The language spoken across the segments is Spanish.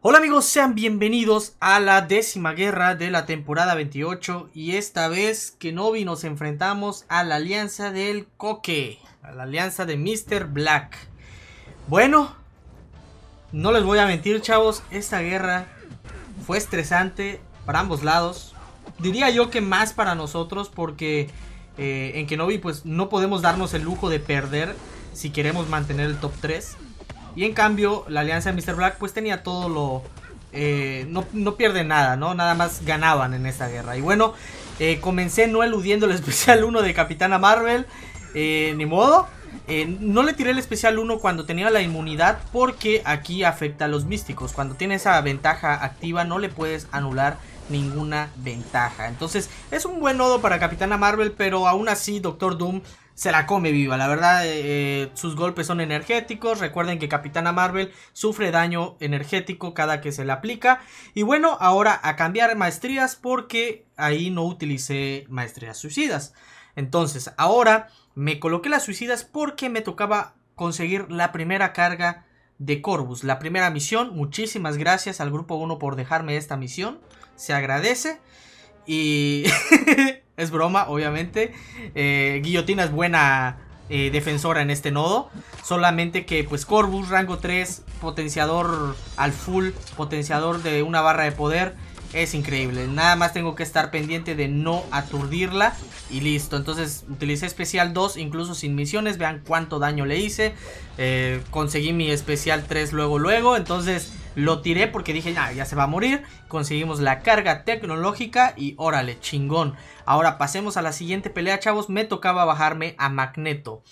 Hola amigos, sean bienvenidos a la décima guerra de la temporada 28 y esta vez Kenobi nos enfrentamos a la alianza del Coque, a la alianza de Mr. Black. Bueno, no les voy a mentir chavos, esta guerra fue estresante para ambos lados. Diría yo que más para nosotros porque eh, en Kenobi pues no podemos darnos el lujo de perder si queremos mantener el top 3. Y en cambio, la alianza de Mr. Black pues tenía todo lo... Eh, no, pierde nada, ¿no? Nada más ganaban en esta guerra. Y bueno, eh, comencé no eludiendo el especial 1 de Capitana Marvel. Eh, ni modo. no le tiré el especial 1 cuando tenía la inmunidad porque aquí afecta a los místicos. Cuando tiene esa ventaja activa no le puedes anular ninguna ventaja. Entonces es un buen nodo para Capitana Marvel, pero aún así Doctor Doom se la come viva. La verdad, eh, eh, sus golpes son energéticos. Recuerden que Capitana Marvel sufre daño energético cada que se la aplica. Y bueno, ahora a cambiar maestrías porque ahí no utilicé maestrías suicidas. Entonces, ahora me coloqué las suicidas porque me tocaba conseguir la primera carga de Corvus. La primera misión. Muchísimas gracias al grupo 1 por dejarme esta misión se agradece. Y es broma, obviamente. Eh, Guillotina es buena eh, defensora en este nodo. Solamente que pues Corvus, rango 3, potenciador al full, potenciador de una barra de poder. Es increíble, nada más tengo que estar pendiente de no aturdirla y listo. Entonces utilicé especial 2 incluso sin misiones, vean cuánto daño le hice. Eh, conseguí mi especial 3 luego luego, entonces lo tiré porque dije, ah, ya se va a morir. Conseguimos la carga tecnológica y órale, chingón. Ahora pasemos a la siguiente pelea, chavos. Me tocaba bajarme a Magneto.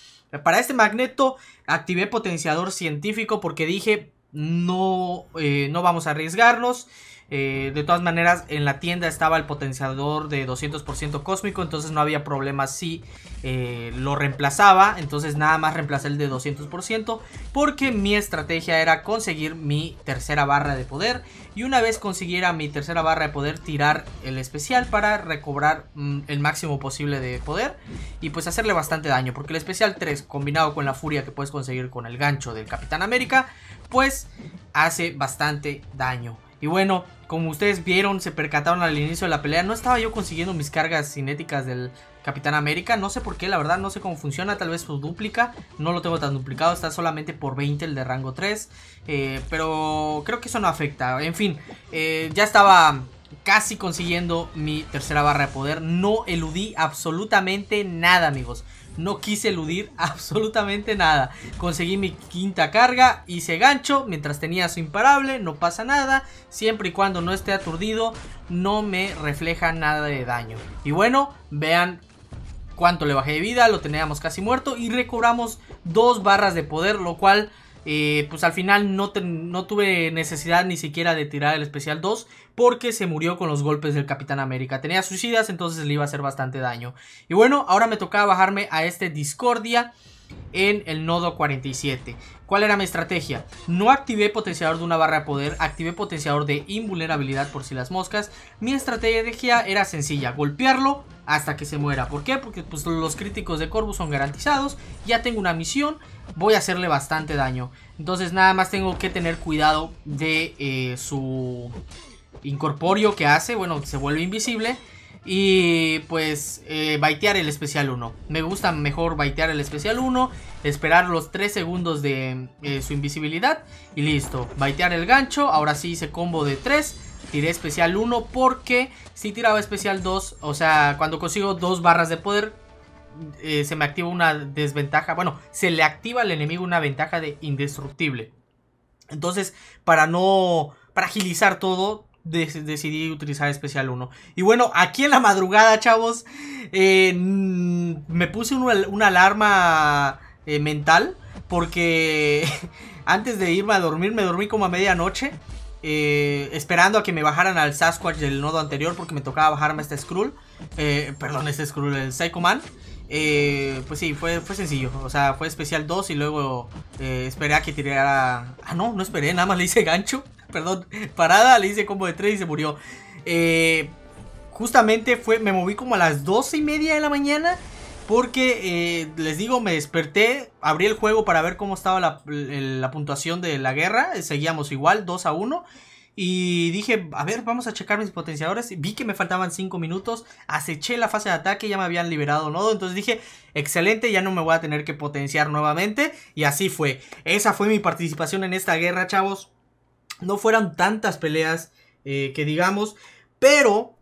Para este Magneto activé potenciador científico porque dije, no, eh, no vamos a arriesgarnos. Eh, de todas maneras, en la tienda estaba el potenciador de 200% cósmico, entonces no había problema si eh, lo reemplazaba. Entonces nada más reemplacé el de 200% porque mi estrategia era conseguir mi tercera barra de poder. Y una vez consiguiera mi tercera barra de poder, tirar el especial para recobrar mm, el máximo posible de poder. Y pues hacerle bastante daño, porque el especial 3 combinado con la furia que puedes conseguir con el gancho del Capitán América, pues hace bastante daño. Y bueno, como ustedes vieron, se percataron al inicio de la pelea, no estaba yo consiguiendo mis cargas cinéticas del Capitán América, no sé por qué, la verdad, no sé cómo funciona, tal vez su duplica, no lo tengo tan duplicado, está solamente por 20 el de rango 3, eh, pero creo que eso no afecta, en fin, eh, ya estaba casi consiguiendo mi tercera barra de poder. No eludí absolutamente nada, amigos. No quise eludir absolutamente nada. Conseguí mi quinta carga, hice gancho, mientras tenía su imparable, no pasa nada. Siempre y cuando no esté aturdido, no me refleja nada de daño. Y bueno, vean cuánto le bajé de vida, lo teníamos casi muerto y recobramos dos barras de poder, lo cual eh, pues al final no, no, tuve necesidad ni siquiera de tirar el especial 2 porque se murió con los golpes del Capitán América. Tenía suicidas, entonces le iba a hacer bastante daño. Y bueno, ahora me tocaba bajarme a este Discordia en el nodo 47. ¿Cuál era mi estrategia? No activé potenciador de una barra de poder, activé potenciador de invulnerabilidad por si las moscas. Mi estrategia era sencilla, golpearlo hasta que se muera. ¿Por qué? Porque pues, los críticos de Corvus son garantizados, ya tengo una misión, voy a hacerle bastante daño. Entonces nada más tengo que tener cuidado de eh, su Incorporio que hace, bueno, se vuelve invisible y pues eh, baitear el especial 1. Me gusta mejor baitear el especial 1. Esperar los 3 segundos de eh, su invisibilidad. Y listo. Baitear el gancho. Ahora sí hice combo de 3. Tiré especial 1 porque si tiraba especial 2. O sea, cuando consigo 2 barras de poder. Eh, se me activa una desventaja. Bueno, se le activa al enemigo una ventaja de indestructible. Entonces, para no. Para agilizar todo, decidí utilizar especial 1. Y bueno, aquí en la madrugada, chavos, eh, mm, me puse una, alarma eh, mental porque antes de irme a dormir, me dormí como a medianoche. Eh, esperando a que me bajaran al Sasquatch del nodo anterior porque me tocaba bajarme a este Skrull. perdón, este Skrull, el Psycho Man. pues sí, fue, fue sencillo. O sea, fue especial 2 y luego esperé a que tirara. Ah, no, no esperé, nada más le hice gancho perdón, parada, le hice combo de 3 y se murió. Eh, justamente fue, me moví como a las 12 y media de la mañana. Porque, eh, les digo, me desperté, abrí el juego para ver cómo estaba la, puntuación de la guerra. Seguíamos igual, 2 a 1. Y dije, a ver, vamos a checar mis potenciadores. Vi que me faltaban 5 minutos. Aceché la fase de ataque, ya me habían liberado nodo. Entonces dije, excelente, ya no me voy a tener que potenciar nuevamente. Y así fue. Esa fue mi participación en esta guerra, chavos no fueron tantas peleas eh, que digamos, pero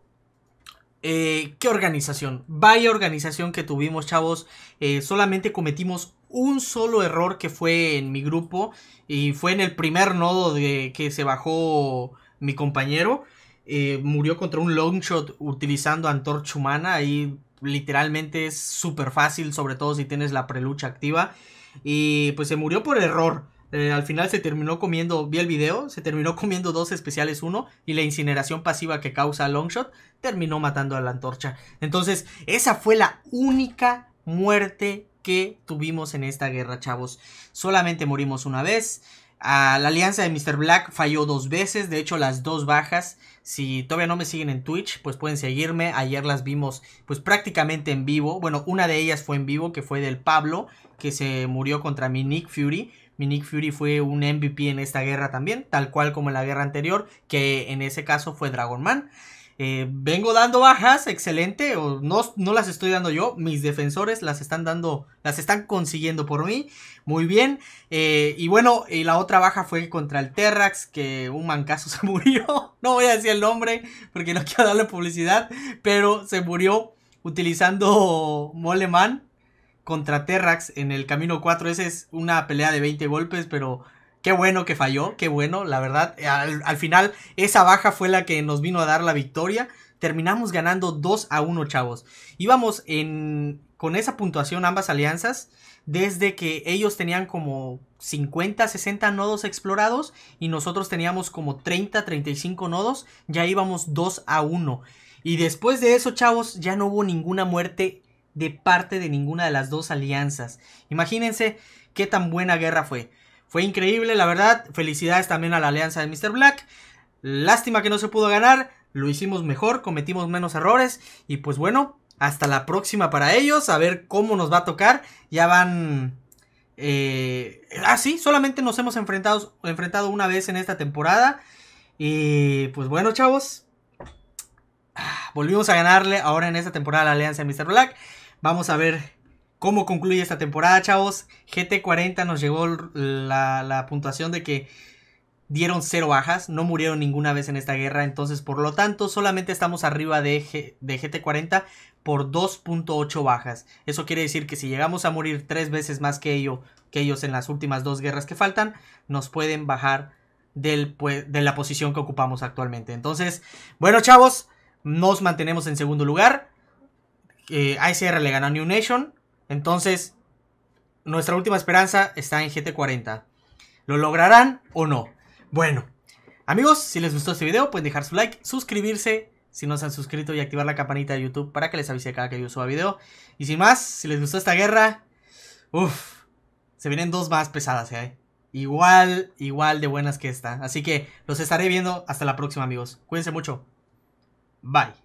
eh, qué organización, vaya organización que tuvimos chavos, eh, solamente cometimos un solo error que fue en mi grupo y fue en el primer nodo de que se bajó mi compañero, murió contra un long shot utilizando antorcha humana, ahí literalmente es súper fácil, sobre todo si tienes la prelucha activa, y pues se murió por error. Eh, al final se terminó comiendo, vi el video, se terminó comiendo dos especiales uno y la incineración pasiva que causa Longshot terminó matando a la antorcha. Entonces, esa fue la única muerte que tuvimos en esta guerra, chavos. Solamente morimos una vez. la alianza de Mr. Black falló dos veces, de hecho las dos bajas. Si todavía no me siguen en Twitch, pues pueden seguirme. Ayer las vimos pues prácticamente en vivo. Bueno, una de ellas fue en vivo, que fue del Pablo, que se murió contra mi Nick Fury mi Nick Fury fue un MVP en esta guerra también, tal cual como en la guerra anterior, que en ese caso fue Dragon Man. Eh, vengo dando bajas, excelente. O no, no, las estoy dando yo. Mis defensores las están dando, las están consiguiendo por mí. Muy bien. Eh, y bueno, y la otra baja fue contra el Terrax, que un mancazo se murió. No voy a decir el nombre porque no quiero darle publicidad, pero se murió utilizando Moleman contra Terrax en el camino 4. Esa es una pelea de 20 golpes, pero qué bueno que falló, qué bueno, la verdad. Al, final, esa baja fue la que nos vino a dar la victoria. Terminamos ganando 2 a 1, chavos. Íbamos en, con esa puntuación ambas alianzas desde que ellos tenían como 50, 60 nodos explorados y nosotros teníamos como 30, 35 nodos. Ya íbamos 2 a 1. Y después de eso, chavos, ya no hubo ninguna muerte de parte de ninguna de las dos alianzas. Imagínense qué tan buena guerra fue. Fue increíble, la verdad. Felicidades también a la alianza de Mr. Black. Lástima que no se pudo ganar. Lo hicimos mejor, cometimos menos errores. Y pues bueno, hasta la próxima para ellos. A ver cómo nos va a tocar. Ya van... Eh... ah, sí, solamente nos hemos enfrentado, enfrentado una vez en esta temporada. Y pues bueno, chavos. Ah, volvimos a ganarle ahora en esta temporada la alianza de Mr. Black. Vamos a ver cómo concluye esta temporada, chavos. GT40 nos llegó la, puntuación de que dieron cero bajas, no murieron ninguna vez en esta guerra, entonces por lo tanto solamente estamos arriba de, GT40 por 2.8 bajas. Eso quiere decir que si llegamos a morir tres veces más que, que ellos en las últimas dos guerras que faltan, nos pueden bajar de la posición que ocupamos actualmente. Entonces, bueno chavos, nos mantenemos en segundo lugar eh, ASR le ganó a New Nation. Entonces, nuestra última esperanza está en GT40. ¿Lo lograrán o no? Bueno, amigos, si les gustó este video, pueden dejar su like, suscribirse si no se han suscrito y activar la campanita de YouTube para que les avise cada que yo suba video. Y sin más, si les gustó esta guerra, uff, se vienen dos más pesadas, ¿eh? Igual, igual de buenas que esta. Así que los estaré viendo hasta la próxima, amigos. Cuídense mucho. Bye.